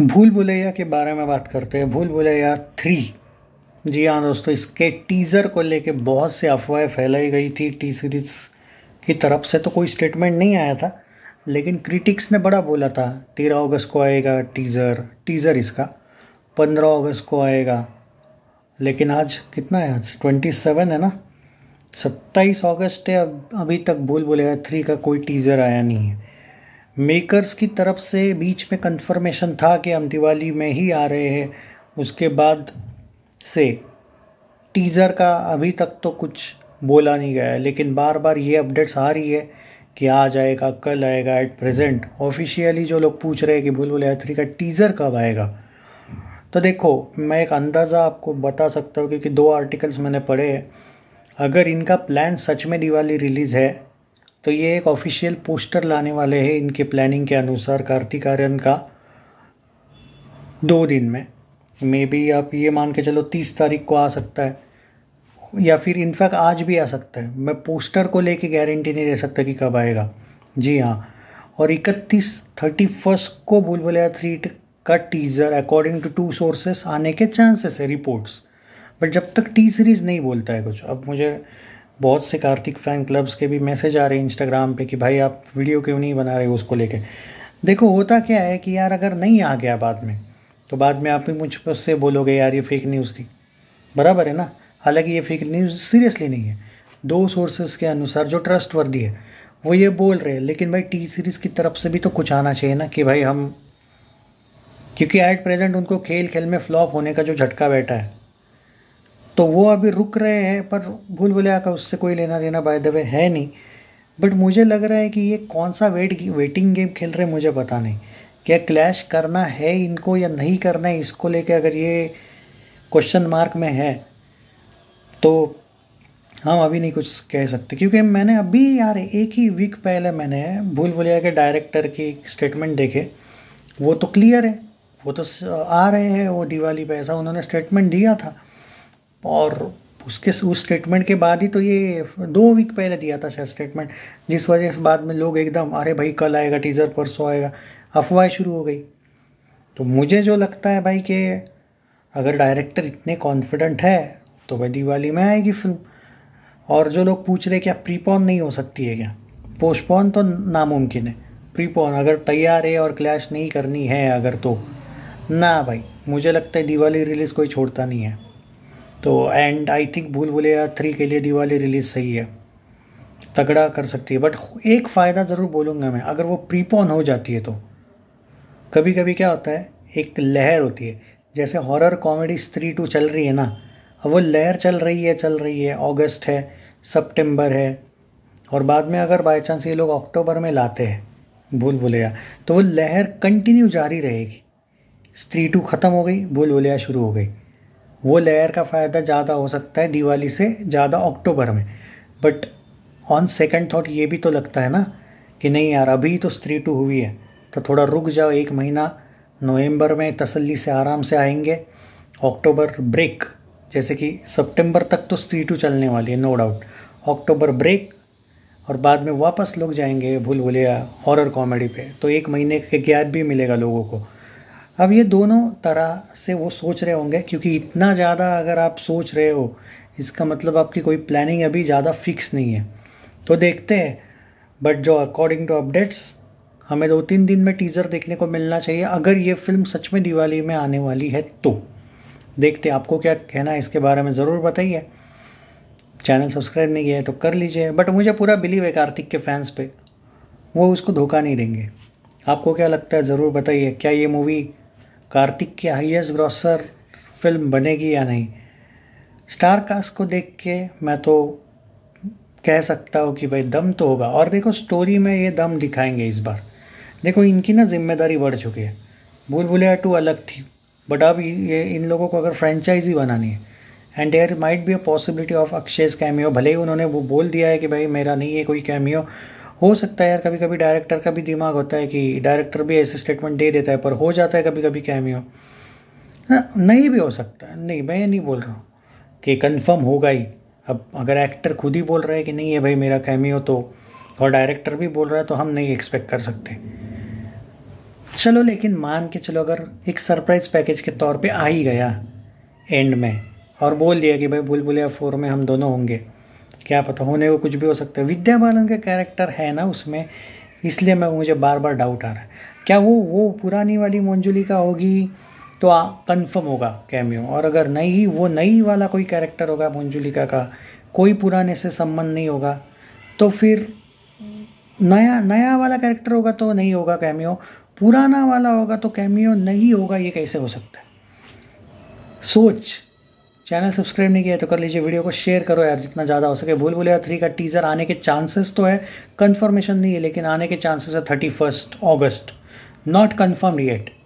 भूल भुलैया के बारे में बात करते हैं भूल भुलैया थ्री जी हाँ दोस्तों इसके टीज़र को लेके बहुत से अफवाहें फैलाई गई थी टी सीरीज़ की तरफ से तो कोई स्टेटमेंट नहीं आया था लेकिन क्रिटिक्स ने बड़ा बोला था तेरह अगस्त को आएगा टीज़र टीज़र इसका पंद्रह अगस्त को आएगा लेकिन आज कितना है आज ट्वेंटी सेवन है ना सत्ताईस अगस्त है अब अभी तक भूल भुलैया थ्री का कोई टीज़र आया नहीं है मेकर्स की तरफ से बीच में कंफर्मेशन था कि हम दिवाली में ही आ रहे हैं उसके बाद से टीज़र का अभी तक तो कुछ बोला नहीं गया है लेकिन बार बार ये अपडेट्स आ रही है कि आज आएगा कल आएगा एट प्रेजेंट ऑफिशियली जो लोग पूछ रहे हैं कि बुलबुल थ्री का टीज़र कब आएगा तो देखो मैं एक अंदाज़ा आपको बता सकता हूँ क्योंकि दो आर्टिकल्स मैंने पढ़े हैं अगर इनका प्लान सच में दिवाली रिलीज़ है तो ये एक ऑफिशियल पोस्टर लाने वाले हैं इनके प्लानिंग के अनुसार कार्तिक आर्यन का दो दिन में मे बी आप ये मान के चलो तीस तारीख को आ सकता है या फिर इनफैक्ट आज भी आ सकता है मैं पोस्टर को लेके गारंटी नहीं दे सकता कि कब आएगा जी हाँ और इकतीस थर्टी फर्स्ट को भूल थ्री का teaser according to to sources आने के चांसेस है रिपोर्ट्स बट जब तक टी सीरीज़ नहीं बोलता है कुछ अब मुझे बहुत से कार्तिक फ़ैन क्लब्स के भी मैसेज आ रहे हैं इंस्टाग्राम पे कि भाई आप वीडियो क्यों नहीं बना रहे हो उसको लेके देखो होता क्या है कि यार अगर नहीं आ गया बाद में तो बाद में आप भी मुझ से बोलोगे यार ये फेक न्यूज़ थी बराबर है ना हालांकि ये फेक न्यूज़ सीरियसली नहीं है दो सोर्सेज के अनुसार जो ट्रस्ट वर्दी है वो ये बोल रहे हैं लेकिन भाई टी सीरीज़ की तरफ से भी तो कुछ आना चाहिए ना कि भाई हम क्योंकि एट प्रेजेंट उनको खेल खेल में फ्लॉप होने का जो झटका बैठा है तो वो अभी रुक रहे हैं पर भूल भुलैया का उससे कोई लेना देना बाय द वे है नहीं बट मुझे लग रहा है कि ये कौन सा वेट वेटिंग गेम खेल रहे मुझे पता नहीं क्या क्लैश करना है इनको या नहीं करना है इसको लेके अगर ये क्वेश्चन मार्क में है तो हम अभी नहीं कुछ कह सकते क्योंकि मैंने अभी यार एक ही वीक पहले मैंने भूल भुलिया के डायरेक्टर की स्टेटमेंट देखे वो तो क्लियर है वो तो आ रहे हैं वो दिवाली पे ऐसा उन्होंने स्टेटमेंट दिया था और उसके उस स्टेटमेंट के बाद ही तो ये दो वीक पहले दिया था शायद स्टेटमेंट जिस वजह से बाद में लोग एकदम अरे भाई कल आएगा टीज़र परसों आएगा अफवाह शुरू हो गई तो मुझे जो लगता है भाई कि अगर डायरेक्टर इतने कॉन्फिडेंट है तो भाई दिवाली में आएगी फिल्म और जो लोग पूछ रहे क्या प्रीपोन नहीं हो सकती है क्या पोस्टपोन तो नामुमकिन है प्रीपोन अगर तैयार है और क्लैश नहीं करनी है अगर तो ना भाई मुझे लगता है दिवाली रिलीज़ कोई छोड़ता नहीं है तो एंड आई थिंक भूल भुलैया थ्री के लिए दिवाली रिलीज़ सही है तगड़ा कर सकती है बट एक फ़ायदा ज़रूर बोलूँगा मैं अगर वो प्रीपोन हो जाती है तो कभी कभी क्या होता है एक लहर होती है जैसे हॉरर कॉमेडी स्त्री टू चल रही है ना अब वो लहर चल रही है चल रही है अगस्त है सितंबर है और बाद में अगर बाई चांस ये लोग अक्टूबर में लाते हैं भूल भुलैया तो वो लहर कंटिन्यू जारी रहेगी स्त्री टू ख़त्म हो गई भूल भुलैया शुरू हो गई वो लेयर का फ़ायदा ज़्यादा हो सकता है दिवाली से ज़्यादा अक्टूबर में बट ऑन सेकेंड थाट ये भी तो लगता है ना कि नहीं यार अभी तो स्त्री टू हुई है तो थोड़ा रुक जाओ एक महीना नवंबर में तसल्ली से आराम से आएंगे अक्टूबर ब्रेक जैसे कि सितंबर तक तो स्त्री टू चलने वाली है नो डाउट अक्टूबर ब्रेक और बाद में वापस लोग जाएंगे भूल भुलिया हॉरर कॉमेडी पे तो एक महीने के गैप भी मिलेगा लोगों को अब ये दोनों तरह से वो सोच रहे होंगे क्योंकि इतना ज़्यादा अगर आप सोच रहे हो इसका मतलब आपकी कोई प्लानिंग अभी ज़्यादा फिक्स नहीं है तो देखते हैं बट जो अकॉर्डिंग टू अपडेट्स हमें दो तीन दिन में टीज़र देखने को मिलना चाहिए अगर ये फिल्म सच में दिवाली में आने वाली है तो देखते आपको क्या कहना है इसके बारे में ज़रूर बताइए चैनल सब्सक्राइब नहीं किया है तो कर लीजिए बट मुझे पूरा बिलीव है कार्तिक के फैंस पे वो उसको धोखा नहीं देंगे आपको क्या लगता है ज़रूर बताइए क्या ये मूवी कार्तिक की हाईएस्ट ग्रॉसर फिल्म बनेगी या नहीं स्टार कास्ट को देख के मैं तो कह सकता हूँ कि भाई दम तो होगा और देखो स्टोरी में ये दम दिखाएंगे इस बार देखो इनकी ना जिम्मेदारी बढ़ चुकी है भूल भुलैया टू अलग थी बट अब ये इन लोगों को अगर फ्रेंचाइजी बनानी है and there might be a possibility of Akshay's cameo भले ही उन्होंने वो बोल दिया है कि भाई मेरा नहीं है कोई कैमियो हो सकता है यार कभी कभी डायरेक्टर का भी दिमाग होता है कि डायरेक्टर भी ऐसे स्टेटमेंट दे देता है पर हो जाता है कभी कभी कैमियो नहीं भी हो सकता है नहीं मैं ये नहीं बोल रहा हूँ कि कन्फर्म होगा ही अब अगर एक्टर खुद ही बोल रहा है कि नहीं है भाई मेरा कैमियो तो और डायरेक्टर भी बोल रहा है तो हम नहीं एक्सपेक्ट कर सकते चलो लेकिन मान के चलो अगर एक सरप्राइज़ पैकेज के तौर पे आ ही गया एंड में और बोल दिया कि भाई बुलबुलिया फोर में हम दोनों होंगे क्या पता होने को कुछ भी हो सकता है विद्या बालन का कैरेक्टर है ना उसमें इसलिए मैं मुझे बार बार डाउट आ रहा है क्या वो वो पुरानी वाली मंजुलिका होगी तो कन्फर्म होगा कैमियो और अगर नई वो नई वाला कोई कैरेक्टर होगा मंजुलिका का कोई पुराने से संबंध नहीं होगा तो फिर नया नया वाला कैरेक्टर होगा तो नहीं होगा कैमियो पुराना वाला होगा तो कैमियो नहीं होगा ये कैसे हो सकता है सोच चैनल सब्सक्राइब नहीं किया तो कर लीजिए वीडियो को शेयर करो यार जितना ज़्यादा हो सके भूल यार थ्री का टीज़र आने के चांसेस तो है कंफर्मेशन नहीं है लेकिन आने के चांसेस है thirty first August not confirmed yet